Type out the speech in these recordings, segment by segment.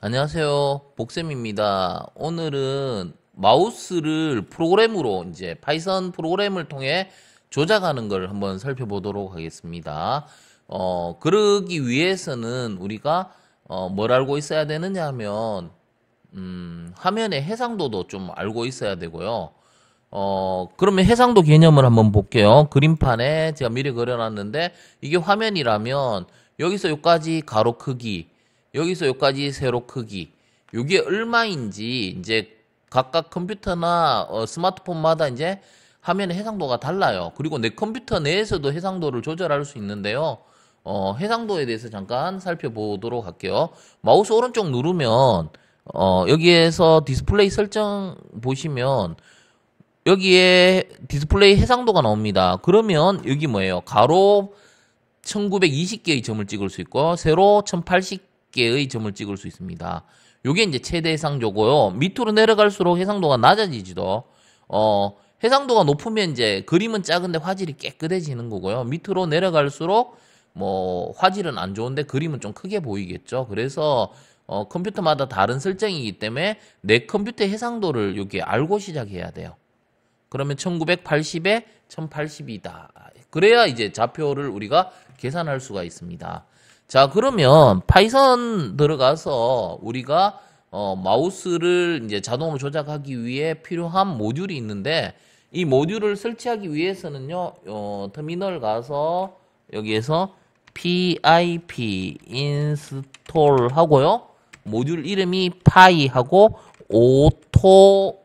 안녕하세요. 복쌤입니다. 오늘은 마우스를 프로그램으로 이제 파이썬 프로그램을 통해 조작하는 걸 한번 살펴보도록 하겠습니다. 어, 그러기 위해서는 우리가 어, 뭘 알고 있어야 되느냐 하면 음, 화면의 해상도도 좀 알고 있어야 되고요. 어, 그러면 해상도 개념을 한번 볼게요. 그림판에 제가 미리 그려놨는데 이게 화면이라면 여기서 여기까지 가로 크기 여기서 여기까지 세로 크기 이게 얼마인지 이제 각각 컴퓨터나 어, 스마트폰마다 이제 화면의 해상도가 달라요. 그리고 내 컴퓨터 내에서도 해상도를 조절할 수 있는데요. 어, 해상도에 대해서 잠깐 살펴보도록 할게요. 마우스 오른쪽 누르면 어, 여기에서 디스플레이 설정 보시면 여기에 디스플레이 해상도가 나옵니다. 그러면 여기 뭐예요? 가로 1920개의 점을 찍을 수 있고 세로 1080 개의 점을 찍을 수 있습니다. 요게 이제 최대 해상도고요. 밑으로 내려갈수록 해상도가 낮아지지도 어 해상도가 높으면 이제 그림은 작은데 화질이 깨끗해지는 거고요. 밑으로 내려갈수록 뭐 화질은 안 좋은데 그림은 좀 크게 보이겠죠. 그래서 어 컴퓨터마다 다른 설정이기 때문에 내 컴퓨터의 해상도를 여기 알고 시작해야 돼요. 그러면 1980에 1080이다 그래야 이제 좌표를 우리가 계산할 수가 있습니다. 자, 그러면 파이썬 들어가서 우리가 어, 마우스를 이제 자동으로 조작하기 위해 필요한 모듈이 있는데 이 모듈을 설치하기 위해서는요, 어, 터미널 가서 여기에서 pip install 하고요. 모듈 이름이 파이하고 auto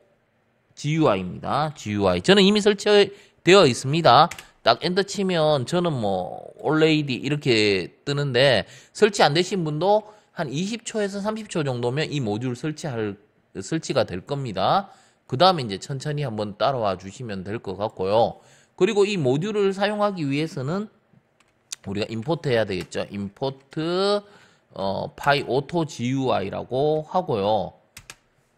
GUI입니다. GUI. 저는 이미 설치되어 있습니다. 딱 엔터 치면 저는 뭐 올레이디 이렇게 뜨는데 설치 안 되신 분도 한 20초에서 30초 정도면 이 모듈 설치할 설치가 될 겁니다. 그 다음에 이제 천천히 한번 따라와 주시면 될 것 같고요. 그리고 이 모듈을 사용하기 위해서는 우리가 임포트 해야 되겠죠. 임포트 어, 파이 오토 GUI라고 하고요.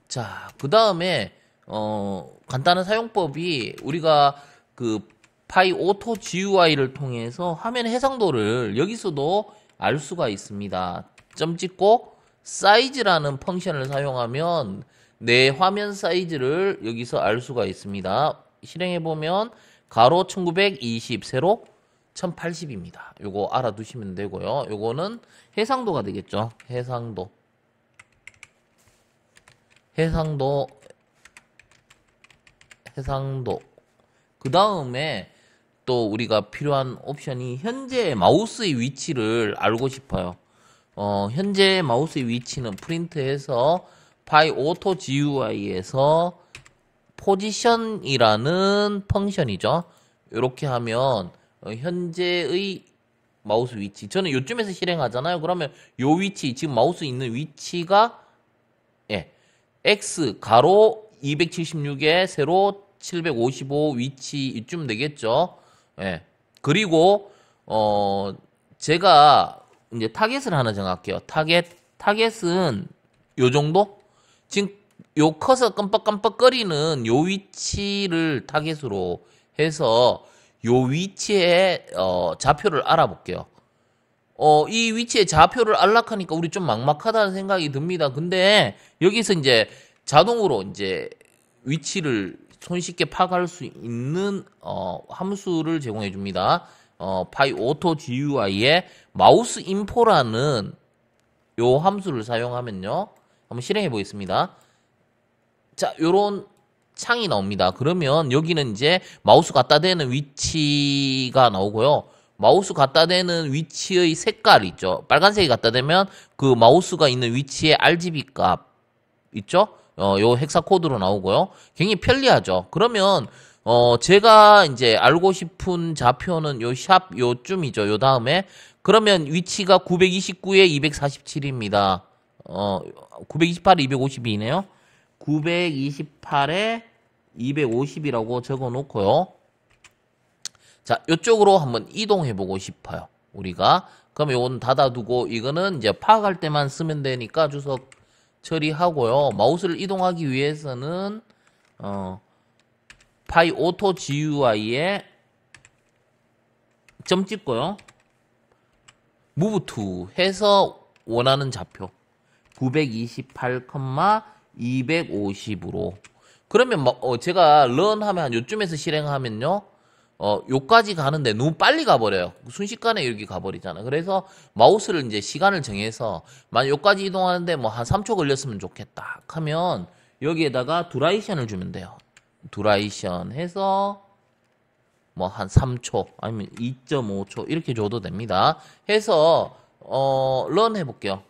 자, 그 다음에 어, 간단한 사용법이 우리가 그 파이 오토 GUI를 통해서 화면 해상도를 여기서도 알 수가 있습니다. 점 찍고 사이즈라는 펑션을 사용하면 내 화면 사이즈를 여기서 알 수가 있습니다. 실행해 보면 가로 1920 세로 1080입니다. 요거 알아두시면 되고요. 요거는 해상도가 되겠죠. 해상도 해상도 해상도 그 다음에 또 우리가 필요한 옵션이 현재 마우스의 위치를 알고 싶어요. 어, 현재 마우스의 위치는 프린트해서 파이 오토 GUI에서 포지션이라는 펑션이죠. 이렇게 하면 어, 현재의 마우스 위치. 저는 요쯤에서 실행하잖아요. 그러면 요 위치, 지금 마우스 있는 위치가 예. x 가로 276에 세로 755 위치 이쯤 되겠죠. 예. 그리고 어 제가 이제 타겟을 하나 정할게요. 타겟 타겟은 요 정도? 지금 요 커서 깜빡깜빡거리는 요 위치를 타겟으로 해서 요 위치에 어 좌표를 알아볼게요. 어, 이 위치에 좌표를 안락하니까 우리 좀 막막하다는 생각이 듭니다. 근데 여기서 이제 자동으로 이제 위치를 손쉽게 파악할 수 있는 어, 함수를 제공해 줍니다. 어, 파이오토 GUI의 마우스 인포라는 요 함수를 사용하면요. 한번 실행해 보겠습니다. 자, 요런 창이 나옵니다. 그러면 여기는 이제 마우스 갖다 대는 위치가 나오고요. 마우스 갖다 대는 위치의 색깔 있죠. 빨간색이 갖다 대면 그 마우스가 있는 위치의 RGB 값 있죠? 어, 요 헥사 코드로 나오고요. 굉장히 편리하죠. 그러면 어, 제가 이제 알고 싶은 좌표는 요 샵 요쯤이죠. 요 다음에 그러면 위치가 929에 247입니다. 어, 928에 252네요. 928에 250이라고 적어 놓고요. 자, 요쪽으로 한번 이동해 보고 싶어요. 우리가. 그럼 요건 닫아두고 이거는 이제 파악할 때만 쓰면 되니까 주석 처리하고요. 마우스를 이동하기 위해서는 어, 파이 오토 GUI에 점 찍고요. 무브 투 해서 원하는 좌표 928,250으로 그러면 뭐, 어, 제가 런 하면 요쯤에서 실행하면요. 어, 요까지 가는데 너무 빨리 가버려요. 순식간에 이렇게 가버리잖아. 그래서 마우스를 이제 시간을 정해서, 만약 요까지 이동하는데 뭐 한 3초 걸렸으면 좋겠다. 하면 여기에다가 두라이션을 주면 돼요. 두라이션 해서 뭐 한 3초, 아니면 2.5초 이렇게 줘도 됩니다. 해서, 어, 런 해볼게요.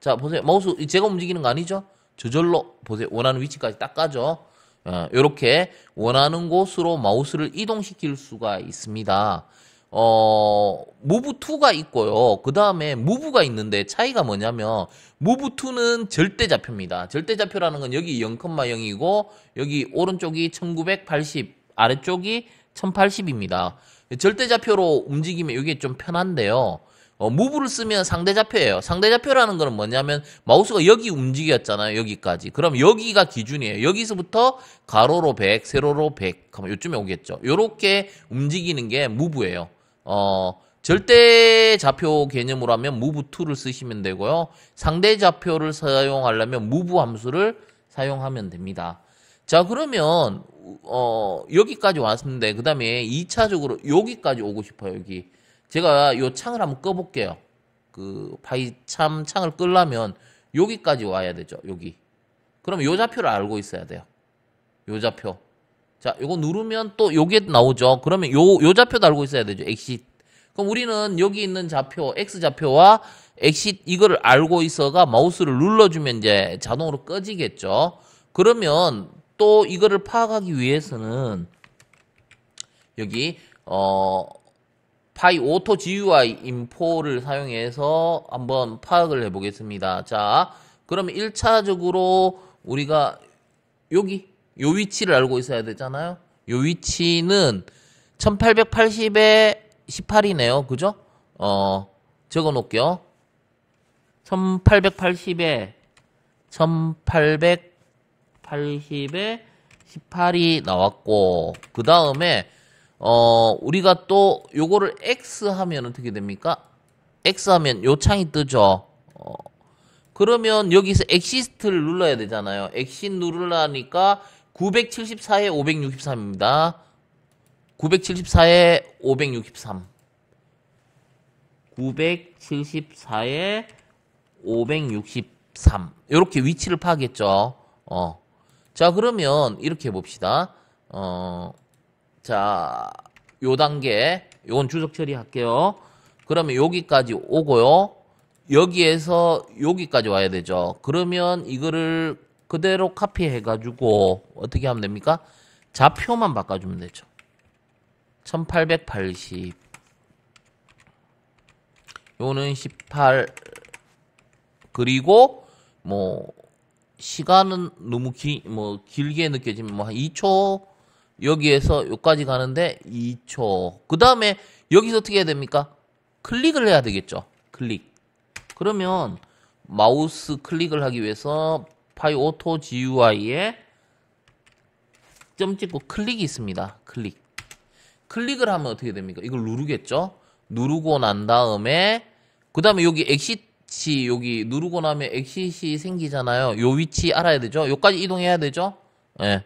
자, 보세요. 마우스 제가 움직이는 거 아니죠? 저절로, 보세요. 원하는 위치까지 닦아줘. 어, 이렇게 원하는 곳으로 마우스를 이동시킬 수가 있습니다. 어, 무브2가 있고요. 그 다음에 무브가 있는데 차이가 뭐냐면, 무브2는 절대좌표입니다. 절대좌표라는 건 여기 0,0이고, 여기 오른쪽이 1980, 아래쪽이 1080입니다. 절대좌표로 움직이면 이게 좀 편한데요. 어, 무브를 쓰면 상대좌표예요. 상대좌표라는 거는 뭐냐면 마우스가 여기 움직였잖아요. 여기까지. 그럼 여기가 기준이에요. 여기서부터 가로로 100, 세로로 100. 하면 요쯤에 오겠죠. 요렇게 움직이는 게 무브예요. 어, 절대 좌표 개념으로 하면 무브 2를 쓰시면 되고요. 상대 좌표를 사용하려면 무브 함수를 사용하면 됩니다. 자, 그러면 어, 여기까지 왔는데 그다음에 2차적으로 여기까지 오고 싶어요, 여기. 제가 요 창을 한번 꺼볼게요. 그 파이참 창을 끌려면 여기까지 와야 되죠. 여기. 그럼 요 좌표를 알고 있어야 돼요. 요 좌표. 자, 요거 누르면 또 요게 나오죠. 그러면 요, 요 좌표도 알고 있어야 되죠. 엑시 그럼 우리는 여기 있는 좌표, X좌표와 엑시 이거를 알고 있어가 마우스를 눌러주면 이제 자동으로 꺼지겠죠. 그러면 또 이거를 파악하기 위해서는 여기 어 파이 오토 GUI 인포를 사용해서 한번 파악을 해보겠습니다. 자, 그러면 1차적으로 우리가 여기 요 위치를 알고 있어야 되잖아요. 요 위치는 1880에 18이네요. 그죠? 어, 적어 놓을게요. 1880에 1880에 18이 나왔고 그 다음에 어, 우리가 또 요거를 X 하면 어떻게 됩니까? X 하면 요 창이 뜨죠. 어, 그러면 여기서 엑시스트를 눌러야 되잖아요. 엑시 누르려니까 974에 563입니다. 974에 563. 974에 563. 이렇게 위치를 파겠죠. 어. 자, 그러면 이렇게 봅시다. 어. 자, 요 단계, 요건 주석 처리할게요. 그러면 여기까지 오고요. 여기에서 여기까지 와야 되죠. 그러면 이거를 그대로 카피해가지고 어떻게 하면 됩니까? 좌표만 바꿔주면 되죠. 1880. 요는 18. 그리고 뭐 시간은 너무 기, 뭐 길게 느껴지면 뭐 한 2초 여기에서 여기까지 가는데 2초. 그 다음에 여기서 어떻게 해야 됩니까? 클릭을 해야 되겠죠. 클릭. 그러면 마우스 클릭을 하기 위해서 파이오토 GUI에 점 찍고 클릭이 있습니다. 클릭. 클릭을 하면 어떻게 됩니까? 이걸 누르겠죠? 누르고 난 다음에 그 다음에 여기 엑시트 여기 누르고 나면 엑시트 생기잖아요. 요 위치 알아야 되죠? 요까지 이동해야 되죠? 예. 네.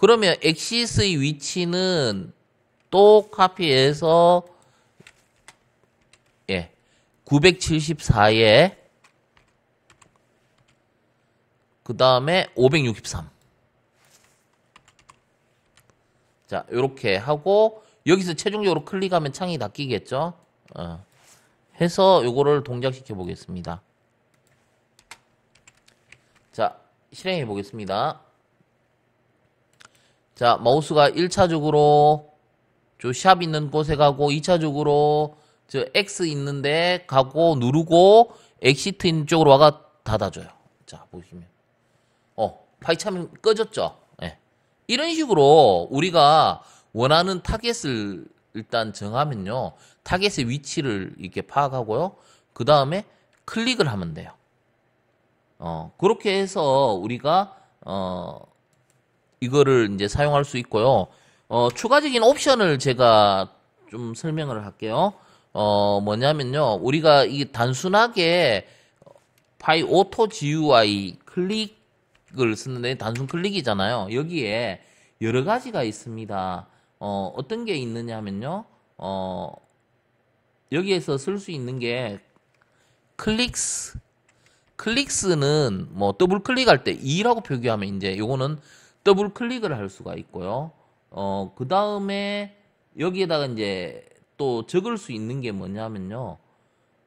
그러면 엑시스의 위치는 또카피해서 예, 974에 그 다음에 563. 자, 이렇게 하고 여기서 최종적으로 클릭하면 창이 닫히겠죠. 어. 해서 요거를 동작시켜 보겠습니다. 자, 실행해 보겠습니다. 자, 마우스가 1차적으로 저 샵 있는 곳에 가고 2차적으로 저 X 있는데 가고 누르고 엑시트 있는 쪽으로 와가 닫아줘요. 자, 보시면. 어, 파이참 꺼졌죠? 네. 이런 식으로 우리가 원하는 타겟을 일단 정하면요. 타겟의 위치를 이렇게 파악하고요. 그 다음에 클릭을 하면 돼요. 어, 그렇게 해서 우리가, 어, 이거를 이제 사용할 수 있고요. 어, 추가적인 옵션을 제가 좀 설명을 할게요. 어, 뭐냐면요. 우리가 이 단순하게 파이 오토 GUI 클릭을 쓰는데 단순 클릭이잖아요. 여기에 여러 가지가 있습니다. 어, 어떤 게 있느냐면요. 어, 여기에서 쓸 수 있는 게 클릭스 클릭스는 뭐 더블 클릭할 때 2라고 표기하면 이제 요거는 더블 클릭을 할 수가 있고요. 어, 그 다음에 여기에다가 이제 또 적을 수 있는 게 뭐냐면요.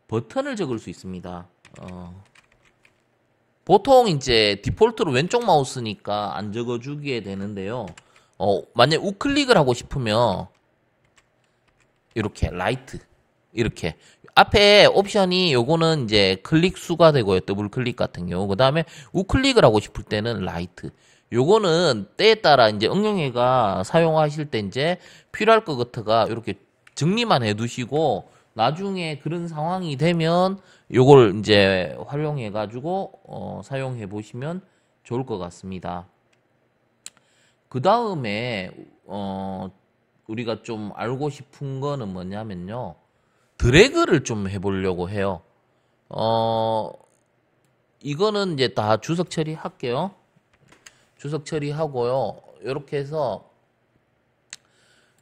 버튼을 적을 수 있습니다. 어, 보통 이제 디폴트로 왼쪽 마우스니까 안 적어주게 되는데요. 어, 만약 우클릭을 하고 싶으면 이렇게 라이트 이렇게 앞에 옵션이 요거는 이제 클릭 수가 되고요 더블 클릭 같은 경우 그 다음에 우클릭을 하고 싶을 때는 라이트 요거는 때에 따라 이제 응용해가 사용하실 때 이제 필요할 것 같아가 이렇게 정리만 해두시고 나중에 그런 상황이 되면 요걸 이제 활용해 가지고 어, 사용해 보시면 좋을 것 같습니다. 그 다음에 어, 우리가 좀 알고 싶은 거는 뭐냐면요. 드래그를 좀 해보려고 해요. 어, 이거는 이제 다 주석 처리할게요. 주석 처리하고요. 이렇게 해서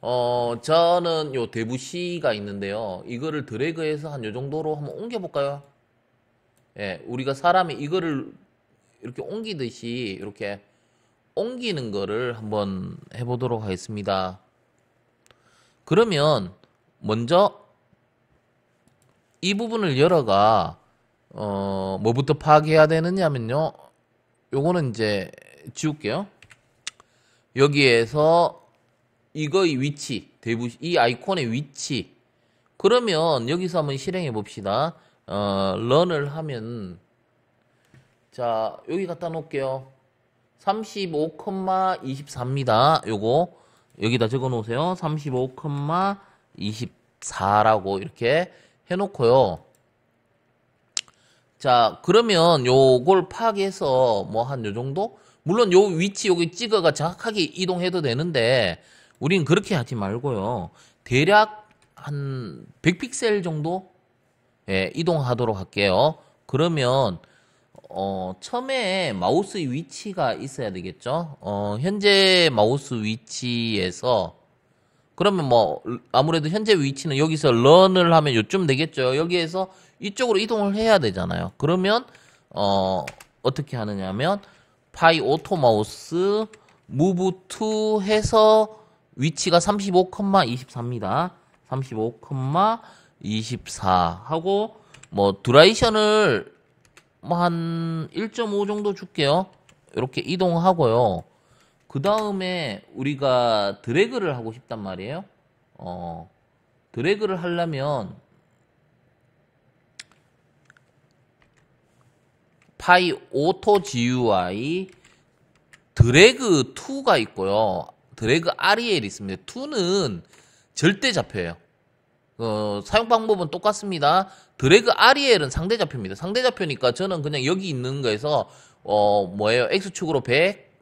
어 저는 요 대부시가 있는데요. 이거를 드래그해서 한 요 정도로 한번 옮겨볼까요? 예, 우리가 사람이 이거를 이렇게 옮기듯이 이렇게 옮기는 거를 한번 해보도록 하겠습니다. 그러면 먼저 이 부분을 열어가 어 뭐부터 파악해야 되느냐면요. 요거는 이제 지울게요. 여기에서 이거의 위치, 대부, 이 아이콘의 위치. 그러면 여기서 한번 실행해 봅시다. 어, 런을 하면 자, 여기 갖다 놓을게요. 35,24입니다. 요거 여기다 적어 놓으세요. 35,24라고 이렇게 해 놓고요. 자, 그러면 요걸 파악해서 뭐 한 요 정도? 물론 요 위치 여기 찍어가 정확하게 이동해도 되는데 우린 그렇게 하지 말고요. 대략 한 100픽셀 정도 예, 이동하도록 할게요. 그러면 어, 처음에 마우스 위치가 있어야 되겠죠? 어, 현재 마우스 위치에서 그러면 뭐 아무래도 현재 위치는 여기서 런을 하면 요쯤 되겠죠. 여기에서 이쪽으로 이동을 해야 되잖아요. 그러면 어, 어떻게 하느냐면 파이 오토 마우스 무브 투 해서 위치가 35,24입니다. 35,24 하고 뭐 드라이션을 뭐 한 1.5 정도 줄게요. 이렇게 이동하고요. 그 다음에 우리가 드래그를 하고 싶단 말이에요. 어, 드래그를 하려면 파이 오토 GUI 드래그 2가 있고요. 드래그 아리엘 있습니다. 2는 절대 잡혀요. 어, 사용 방법은 똑같습니다. 드래그 아리엘은 상대 잡표입니다. 상대 잡표니까 저는 그냥 여기 있는 거에서 어, 뭐예요? X축으로 100,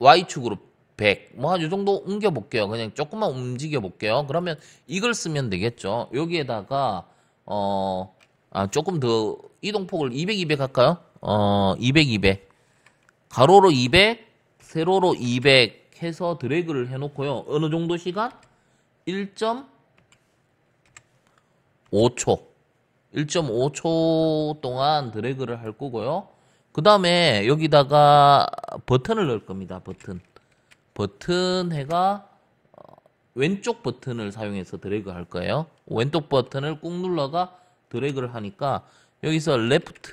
Y축으로 100, 뭐 한 이 정도 옮겨볼게요. 그냥 조금만 움직여볼게요. 그러면 이걸 쓰면 되겠죠. 여기에다가, 어, 아, 조금 더 이동폭을 200, 200 할까요? 어, 200, 200. 가로로 200, 세로로 200 해서 드래그를 해놓고요. 어느 정도 시간? 1.5초. 1.5초 동안 드래그를 할 거고요. 그 다음에 여기다가 버튼을 넣을 겁니다. 버튼. 버튼 해가 어, 왼쪽 버튼을 사용해서 드래그 할 거예요. 왼쪽 버튼을 꾹 눌러가 드래그를 하니까 여기서 레프트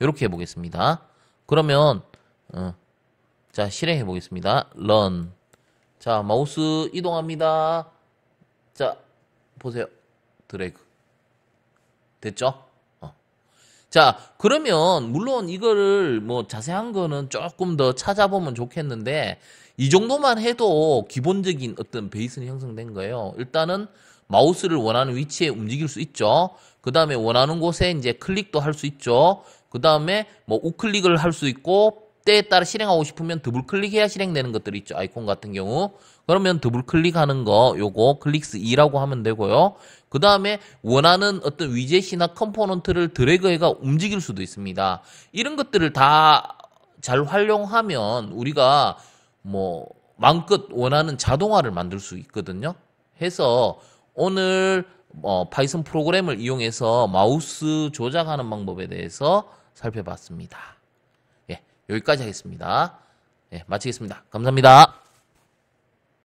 이렇게 해보겠습니다. 그러면 어, 자 실행해 보겠습니다. 런. 자 마우스 이동합니다. 자 보세요. 드래그 됐죠? 어. 자 그러면 물론 이거를 뭐 자세한 거는 조금 더 찾아보면 좋겠는데 이 정도만 해도 기본적인 어떤 베이스는 형성된 거예요. 일단은 마우스를 원하는 위치에 움직일 수 있죠. 그 다음에 원하는 곳에 이제 클릭도 할 수 있죠. 그 다음에 뭐 우클릭을 할 수 있고 때에 따라 실행하고 싶으면 더블 클릭해야 실행되는 것들 있죠. 아이콘 같은 경우. 그러면 더블 클릭하는 거 요거 클릭스 2라고 하면 되고요. 그 다음에 원하는 어떤 위젯이나 컴포넌트를 드래그해가 움직일 수도 있습니다. 이런 것들을 다 잘 활용하면 우리가 뭐 마음껏 원하는 자동화를 만들 수 있거든요. 해서 오늘 어, 파이썬 프로그램을 이용해서 마우스 조작하는 방법에 대해서 살펴봤습니다. 예, 여기까지 하겠습니다. 예, 마치겠습니다. 감사합니다.